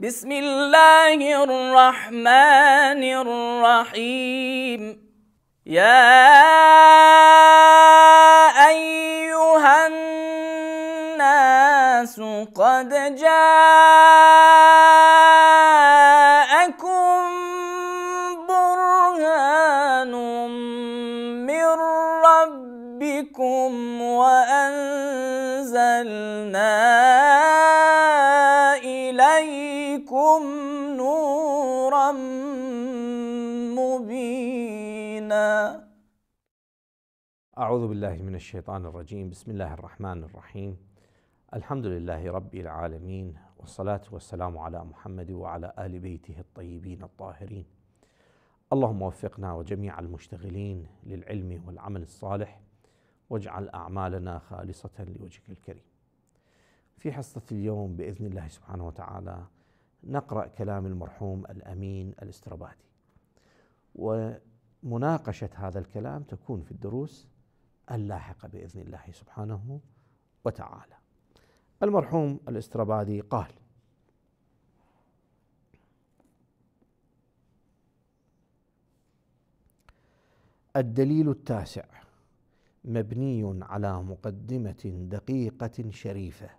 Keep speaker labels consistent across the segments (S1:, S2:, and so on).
S1: بسم الله الرحمن الرحيم يا أيها الناس قد جاءت أعوذ بالله من الشيطان الرجيم بسم الله الرحمن الرحيم الحمد لله رب العالمين والصلاة والسلام على محمد وعلى آل بيته الطيبين الطاهرين اللهم وفقنا وجميع المشتغلين للعلم والعمل الصالح واجعل أعمالنا خالصة لوجهك الكريم في حصة اليوم بإذن الله سبحانه وتعالى نقرأ كلام المرحوم الأمين الاستربادي و مناقشه هذا الكلام تكون في الدروس اللاحقه باذن الله سبحانه وتعالى. المرحوم الاسترابادي قال: الدليل التاسع مبني على مقدمه دقيقه شريفه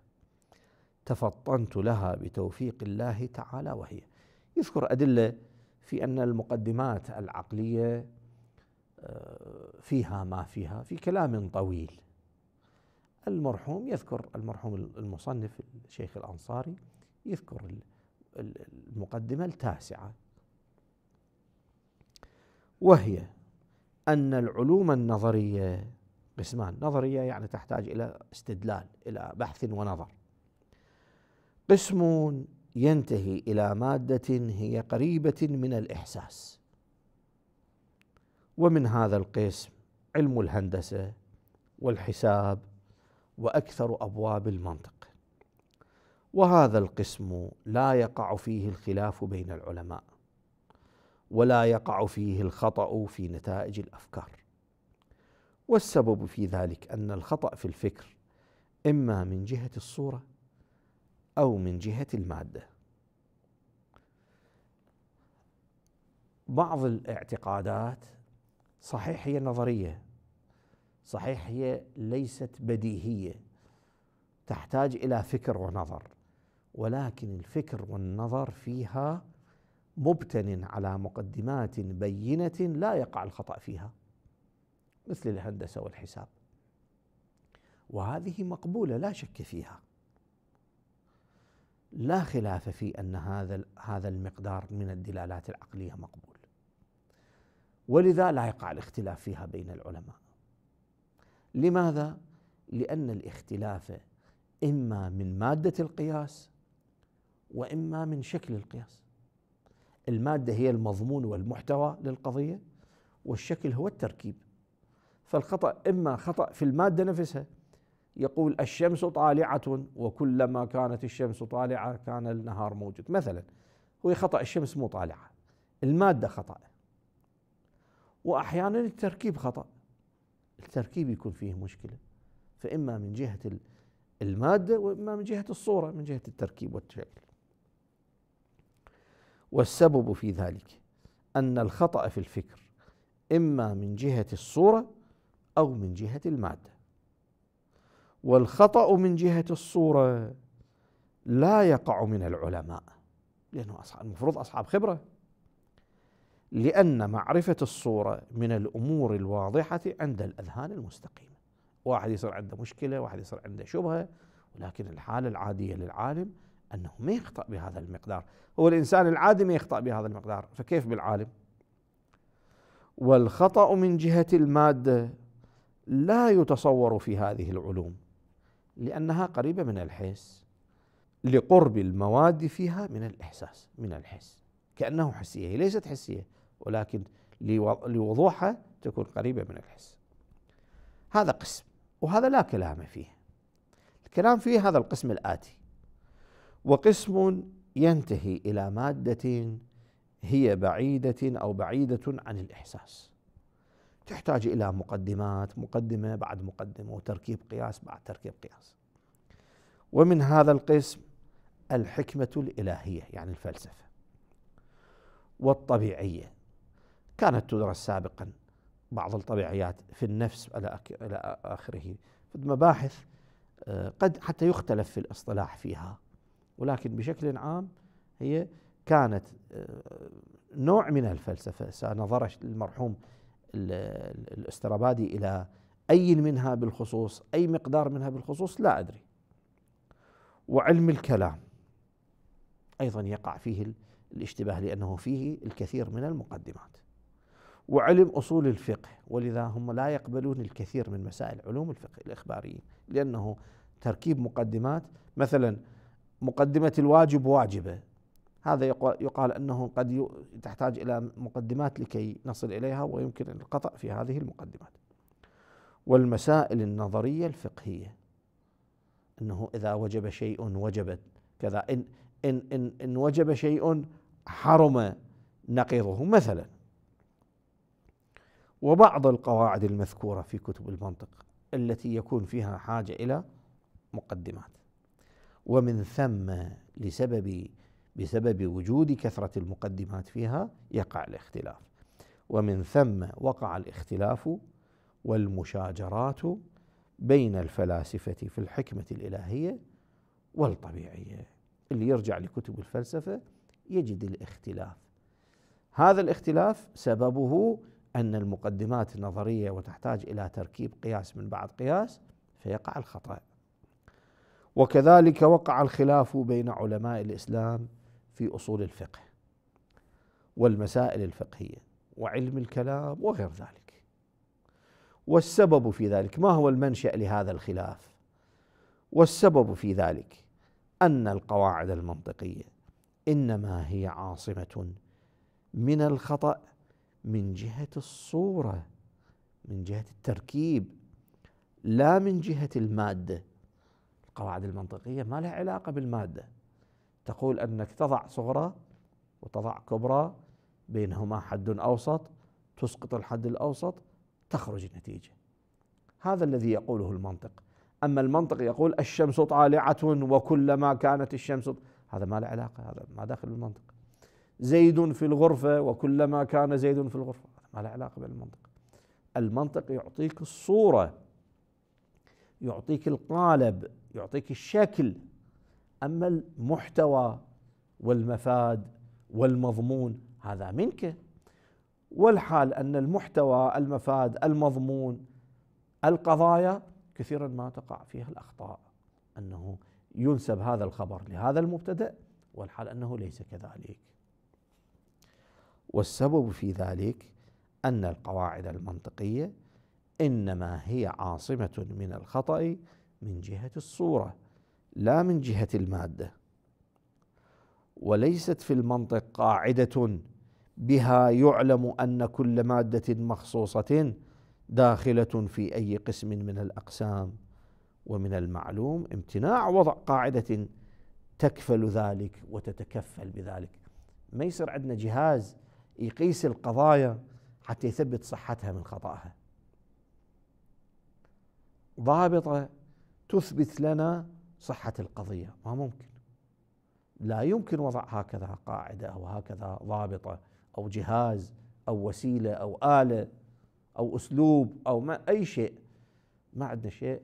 S1: تفطنت لها بتوفيق الله تعالى وهي يذكر ادله في ان المقدمات العقليه آه، فيها ما فيها في كلام طويل المرحوم يذكر المرحوم المصنف الشيخ الانصاري يذكر المقدمه التاسعه وهي ان العلوم النظريه قسمان نظريه يعني تحتاج الى استدلال الى بحث ونظر قسم ينتهي الى ماده هي قريبه من الاحساس ومن هذا القسم علم الهندسه والحساب واكثر ابواب المنطق وهذا القسم لا يقع فيه الخلاف بين العلماء ولا يقع فيه الخطا في نتائج الافكار والسبب في ذلك ان الخطا في الفكر اما من جهه الصوره أو من جهة المادة. بعض الاعتقادات صحيح هي نظرية، صحيح هي ليست بديهية، تحتاج إلى فكر ونظر، ولكن الفكر والنظر فيها مبتن على مقدمات بينة لا يقع الخطأ فيها مثل الهندسة والحساب وهذه مقبولة لا شك فيها لا خلاف في ان هذا هذا المقدار من الدلالات العقليه مقبول ولذا لا يقع الاختلاف فيها بين العلماء لماذا لان الاختلاف اما من ماده القياس واما من شكل القياس الماده هي المضمون والمحتوى للقضيه والشكل هو التركيب فالخطا اما خطا في الماده نفسها يقول الشمس طالعة وكلما كانت الشمس طالعة كان النهار موجود مثلا هو خطأ الشمس مو طالعة المادة خطأ وأحيانا التركيب خطأ التركيب يكون فيه مشكلة فإما من جهة المادة وإما من جهة الصورة من جهة التركيب والشكل والسبب في ذلك أن الخطأ في الفكر إما من جهة الصورة أو من جهة المادة والخطأ من جهة الصورة لا يقع من العلماء لأنه أصحاب المفروض أصحاب خبرة لأن معرفة الصورة من الأمور الواضحة عند الأذهان المستقيمة واحد يصير عنده مشكلة واحد يصير عنده شبهة ولكن الحالة العادية للعالم أنه ما يخطأ بهذا المقدار هو الإنسان العادي ما يخطأ بهذا المقدار فكيف بالعالم والخطأ من جهة المادة لا يتصور في هذه العلوم لأنها قريبة من الحس لقرب المواد فيها من الإحساس من الحس كأنه حسية هي ليست حسية ولكن لوضوحها تكون قريبة من الحس هذا قسم وهذا لا كلام فيه الكلام فيه هذا القسم الآتي وقسم ينتهي إلى مادة هي بعيدة أو بعيدة عن الإحساس تحتاج إلى مقدمات مقدمة بعد مقدمة وتركيب قياس بعد تركيب قياس ومن هذا القسم الحكمة الإلهية يعني الفلسفة والطبيعية كانت تدرس سابقا بعض الطبيعيات في النفس إلى آخره مباحث آه، قد حتى يختلف في الاصطلاح فيها ولكن بشكل عام هي كانت آه، نوع من الفلسفة سنظر المرحوم الاسترابادي إلى أي منها بالخصوص أي مقدار منها بالخصوص لا أدري وعلم الكلام أيضا يقع فيه الاشتباه لأنه فيه الكثير من المقدمات وعلم أصول الفقه ولذا هم لا يقبلون الكثير من مسائل علوم الفقه الإخباريين لأنه تركيب مقدمات مثلا مقدمة الواجب واجبة هذا يقال أنه قد تحتاج إلى مقدمات لكي نصل إليها ويمكن القطع في هذه المقدمات والمسائل النظرية الفقهية أنه إذا وجب شيء وجبت كذا إن, إن, إن, إن وجب شيء حرم نقيضه مثلا وبعض القواعد المذكورة في كتب المنطق التي يكون فيها حاجة إلى مقدمات ومن ثم لسبب بسبب وجود كثرة المقدمات فيها يقع الاختلاف ومن ثم وقع الاختلاف والمشاجرات بين الفلاسفة في الحكمة الإلهية والطبيعية اللي يرجع لكتب الفلسفة يجد الاختلاف هذا الاختلاف سببه أن المقدمات النظرية وتحتاج إلى تركيب قياس من بعد قياس فيقع الخطأ وكذلك وقع الخلاف بين علماء الإسلام في اصول الفقه والمسائل الفقهيه وعلم الكلام وغير ذلك والسبب في ذلك ما هو المنشا لهذا الخلاف والسبب في ذلك ان القواعد المنطقيه انما هي عاصمه من الخطا من جهه الصوره من جهه التركيب لا من جهه الماده القواعد المنطقيه ما لها علاقه بالماده تقول أنك تضع صغرى وتضع كبرى بينهما حد أوسط تسقط الحد الأوسط تخرج النتيجة هذا الذي يقوله المنطق أما المنطق يقول الشمس طالعة وكلما كانت الشمس هذا ما له علاقة هذا ما داخل المنطق زيد في الغرفة وكلما كان زيد في الغرفة هذا ما له علاقة بالمنطق المنطق يعطيك الصورة يعطيك القالب يعطيك الشكل اما المحتوى والمفاد والمضمون هذا منك والحال ان المحتوى المفاد المضمون القضايا كثيرا ما تقع فيها الاخطاء انه ينسب هذا الخبر لهذا المبتدا والحال انه ليس كذلك والسبب في ذلك ان القواعد المنطقيه انما هي عاصمه من الخطا من جهه الصوره لا من جهه الماده وليست في المنطق قاعده بها يعلم ان كل ماده مخصوصه داخله في اي قسم من الاقسام ومن المعلوم امتناع وضع قاعده تكفل ذلك وتتكفل بذلك ما يصير عندنا جهاز يقيس القضايا حتى يثبت صحتها من خطأها ضابطة تثبت لنا صحة القضية ما ممكن لا يمكن وضع هكذا قاعدة أو هكذا ضابطة أو جهاز أو وسيلة أو آلة أو أسلوب أو ما أي شيء ما عندنا شيء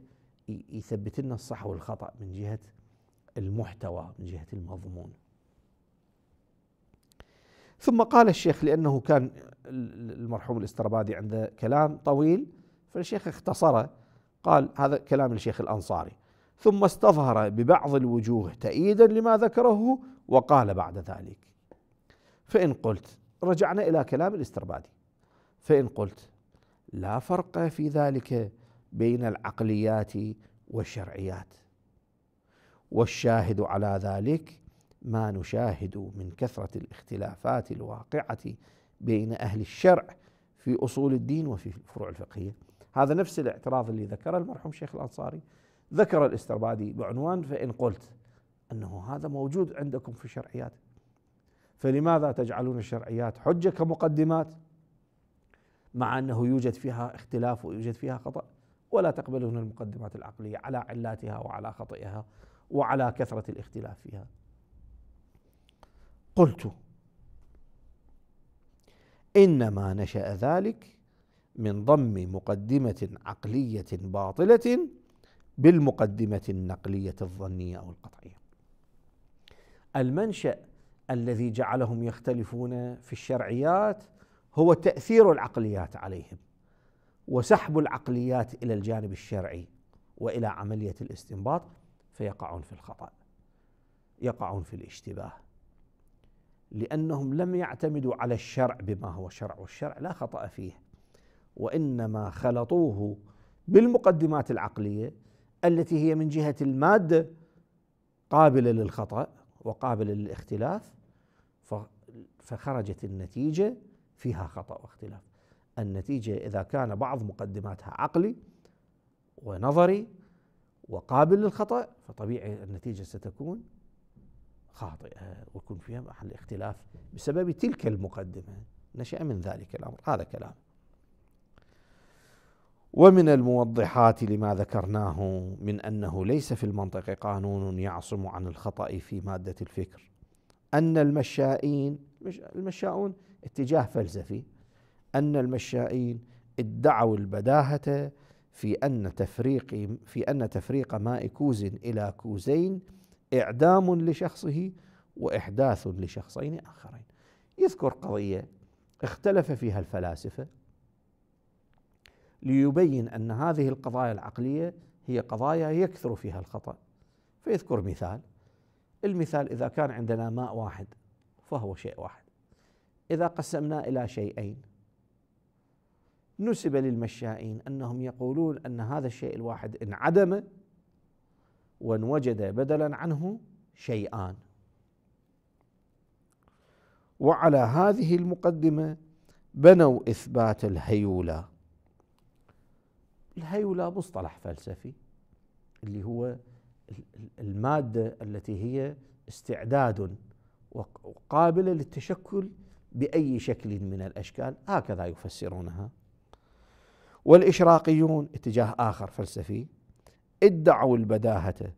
S1: يثبت لنا الصح والخطأ من جهة المحتوى من جهة المضمون ثم قال الشيخ لأنه كان المرحوم الاستربادي عنده كلام طويل فالشيخ اختصره قال هذا كلام الشيخ الأنصاري ثم استظهر ببعض الوجوه تأييدا لما ذكره وقال بعد ذلك فإن قلت رجعنا إلى كلام الاستربادي فإن قلت لا فرق في ذلك بين العقليات والشرعيات والشاهد على ذلك ما نشاهد من كثرة الاختلافات الواقعة بين أهل الشرع في أصول الدين وفي الفروع الفقهية هذا نفس الاعتراض اللي ذكره المرحوم شيخ الأنصاري ذكر الاستربادي بعنوان فإن قلت أنه هذا موجود عندكم في الشرعيات فلماذا تجعلون الشرعيات حجة كمقدمات مع أنه يوجد فيها اختلاف ويوجد فيها خطأ ولا تقبلون المقدمات العقلية على علاتها وعلى خطئها وعلى كثرة الاختلاف فيها قلت إنما نشأ ذلك من ضم مقدمة عقلية باطلة بالمقدمة النقلية الظنية أو القطعية. المنشأ الذي جعلهم يختلفون في الشرعيات هو تأثير العقليات عليهم وسحب العقليات إلى الجانب الشرعي وإلى عملية الاستنباط فيقعون في الخطأ يقعون في الاشتباه لأنهم لم يعتمدوا على الشرع بما هو شرع والشرع لا خطأ فيه وإنما خلطوه بالمقدمات العقلية التي هي من جهه الماده قابله للخطا وقابله للاختلاف فخرجت النتيجه فيها خطا واختلاف النتيجه اذا كان بعض مقدماتها عقلي ونظري وقابل للخطا فطبيعي النتيجه ستكون خاطئه ويكون فيها محل اختلاف بسبب تلك المقدمه نشا من ذلك الامر هذا كلام ومن الموضحات لما ذكرناه من انه ليس في المنطق قانون يعصم عن الخطا في ماده الفكر ان المشائين المشاؤون اتجاه فلسفي ان المشائين ادعوا البداهه في ان تفريق في ان تفريق ماء كوز الى كوزين اعدام لشخصه واحداث لشخصين اخرين يذكر قضيه اختلف فيها الفلاسفه ليبين ان هذه القضايا العقليه هي قضايا يكثر فيها الخطا فيذكر مثال المثال اذا كان عندنا ماء واحد فهو شيء واحد اذا قسمناه الى شيئين نسب للمشائين انهم يقولون ان هذا الشيء الواحد انعدم وجد بدلا عنه شيئان وعلى هذه المقدمه بنوا اثبات الهيوله الهيولة مصطلح فلسفي اللي هو المادة التي هي استعداد وقابلة للتشكل بأي شكل من الأشكال هكذا يفسرونها والإشراقيون اتجاه آخر فلسفي ادعوا البداهة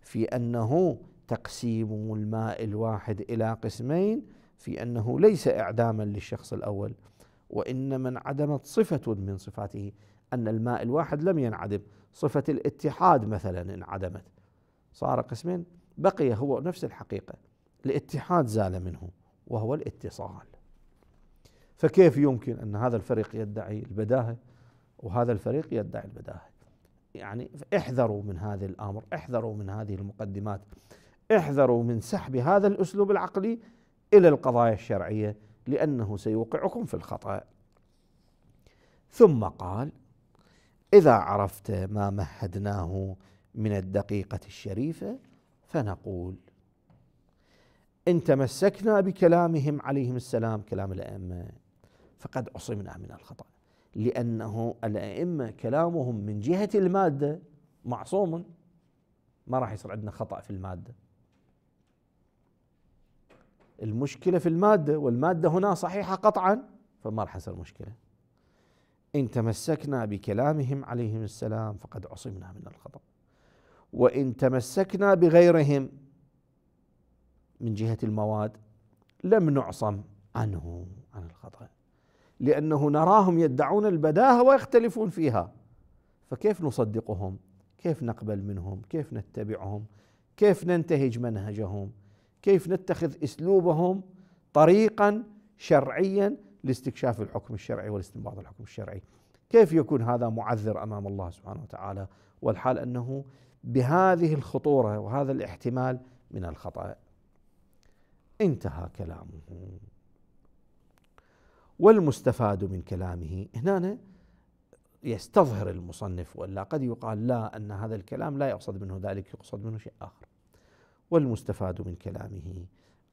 S1: في أنه تقسيم الماء الواحد إلى قسمين في أنه ليس إعداما للشخص الأول وإنما انعدمت صفة من صفاته أن الماء الواحد لم ينعدم صفة الاتحاد مثلا انعدمت صار قسمين بقي هو نفس الحقيقة الاتحاد زال منه وهو الاتصال فكيف يمكن أن هذا الفريق يدعي البداهة وهذا الفريق يدعي البداهة يعني احذروا من هذا الأمر احذروا من هذه المقدمات احذروا من سحب هذا الأسلوب العقلي إلى القضايا الشرعية لأنه سيوقعكم في الخطأ ثم قال إذا عرفت ما مهدناه من الدقيقة الشريفة فنقول إن تمسكنا بكلامهم عليهم السلام كلام الأئمة فقد عصمنا من الخطأ لأنه الأئمة كلامهم من جهة المادة معصوم ما راح يصير عندنا خطأ في المادة المشكلة في المادة والمادة هنا صحيحة قطعا فما راح يصير مشكلة إن تمسكنا بكلامهم عليهم السلام فقد عصمنا من الخطأ وإن تمسكنا بغيرهم من جهة المواد لم نعصم عنه عن الخطأ لأنه نراهم يدعون البداهة ويختلفون فيها فكيف نصدقهم كيف نقبل منهم كيف نتبعهم كيف ننتهج منهجهم كيف نتخذ اسلوبهم طريقا شرعيا لاستكشاف الحكم الشرعي والاستنباط الحكم الشرعي كيف يكون هذا معذر امام الله سبحانه وتعالى والحال انه بهذه الخطوره وهذا الاحتمال من الخطا انتهى كلامه والمستفاد من كلامه هنا يستظهر المصنف ولا قد يقال لا ان هذا الكلام لا يقصد منه ذلك يقصد منه شيء اخر والمستفاد من كلامه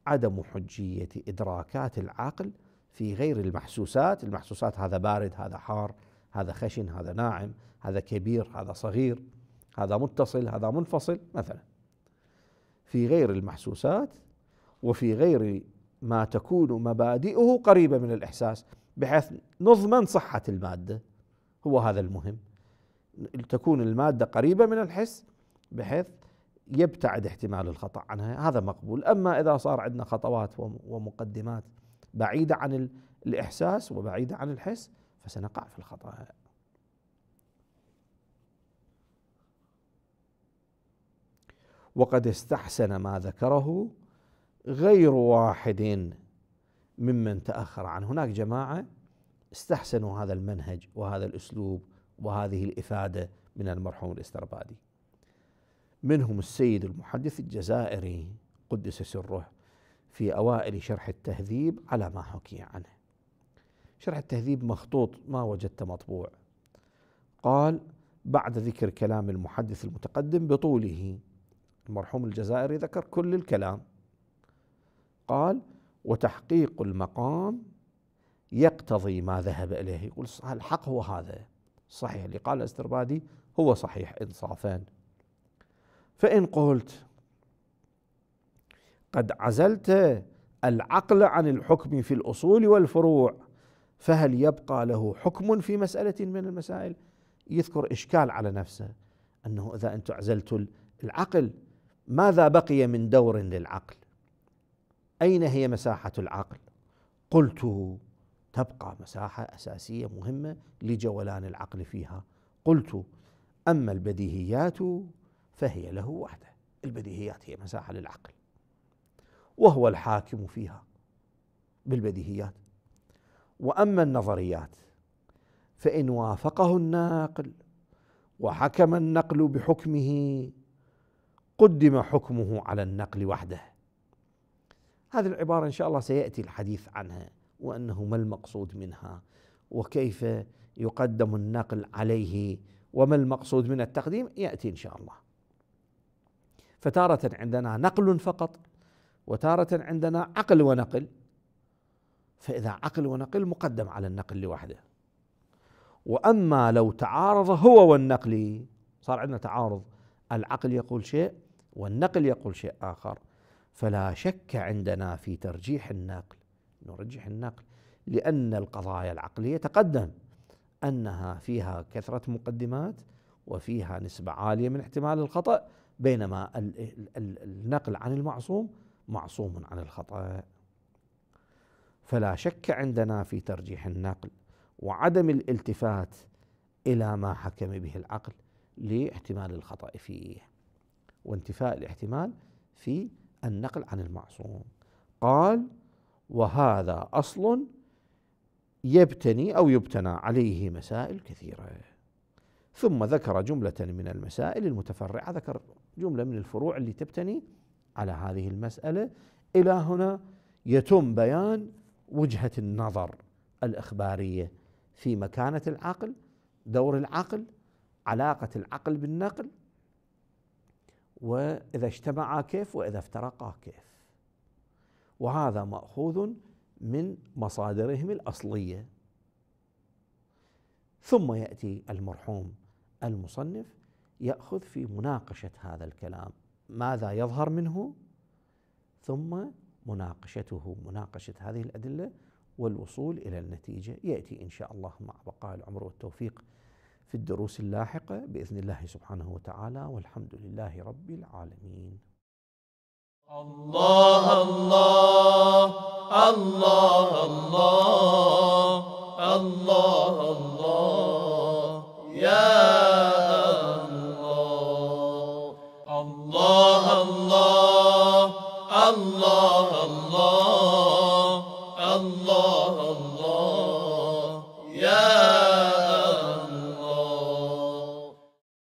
S1: عدم حجيه ادراكات العقل في غير المحسوسات المحسوسات هذا بارد هذا حار هذا خشن هذا ناعم هذا كبير هذا صغير هذا متصل هذا منفصل مثلا في غير المحسوسات وفي غير ما تكون مبادئه قريبه من الاحساس بحيث نضمن صحه الماده هو هذا المهم تكون الماده قريبه من الحس بحيث يبتعد احتمال الخطا عنها هذا مقبول اما اذا صار عندنا خطوات ومقدمات بعيدة عن الإحساس وبعيدة عن الحس فسنقع في الخطأ وقد استحسن ما ذكره غير واحد ممن تأخر عن هناك جماعة استحسنوا هذا المنهج وهذا الأسلوب وهذه الإفادة من المرحوم الاستربادي منهم السيد المحدث الجزائري قدس سره في أوائل شرح التهذيب على ما حكي عنه شرح التهذيب مخطوط ما وجدت مطبوع قال بعد ذكر كلام المحدث المتقدم بطوله المرحوم الجزائري ذكر كل الكلام قال وتحقيق المقام يقتضي ما ذهب اليه يقول الحق هو هذا صحيح اللي قال استربادي هو صحيح انصافا فان قلت قد عزلت العقل عن الحكم في الاصول والفروع فهل يبقى له حكم في مساله من المسائل؟ يذكر اشكال على نفسه انه اذا انت عزلت العقل ماذا بقي من دور للعقل؟ اين هي مساحه العقل؟ قلت تبقى مساحه اساسيه مهمه لجولان العقل فيها قلت اما البديهيات فهي له وحده البديهيات هي مساحه للعقل وهو الحاكم فيها بالبديهيات واما النظريات فان وافقه الناقل وحكم النقل بحكمه قدم حكمه على النقل وحده هذه العباره ان شاء الله سياتي الحديث عنها وانه ما المقصود منها وكيف يقدم النقل عليه وما المقصود من التقديم ياتي ان شاء الله فتاره عندنا نقل فقط وتارة عندنا عقل ونقل فإذا عقل ونقل مقدم على النقل لوحده وأما لو تعارض هو والنقل صار عندنا تعارض العقل يقول شيء والنقل يقول شيء آخر فلا شك عندنا في ترجيح النقل نرجح النقل لأن القضايا العقلية تقدم أنها فيها كثرة مقدمات وفيها نسبة عالية من احتمال الخطأ بينما النقل عن المعصوم معصوم عن الخطأ فلا شك عندنا في ترجيح النقل وعدم الالتفات إلى ما حكم به العقل لاحتمال الخطأ فيه وانتفاء الاحتمال في النقل عن المعصوم قال وهذا أصل يبتني أو يبتنى عليه مسائل كثيرة ثم ذكر جملة من المسائل المتفرعة ذكر جملة من الفروع اللي تبتني على هذه المسألة إلى هنا يتم بيان وجهة النظر الإخبارية في مكانة العقل دور العقل علاقة العقل بالنقل وإذا اجتمعا كيف وإذا افترقا كيف وهذا مأخوذ من مصادرهم الأصلية ثم يأتي المرحوم المصنف يأخذ في مناقشة هذا الكلام ماذا يظهر منه ثم مناقشته مناقشه هذه الادله والوصول الى النتيجه ياتي ان شاء الله مع بقاء العمر والتوفيق في الدروس اللاحقه باذن الله سبحانه وتعالى والحمد لله رب العالمين. الله الله الله الله الله الله يا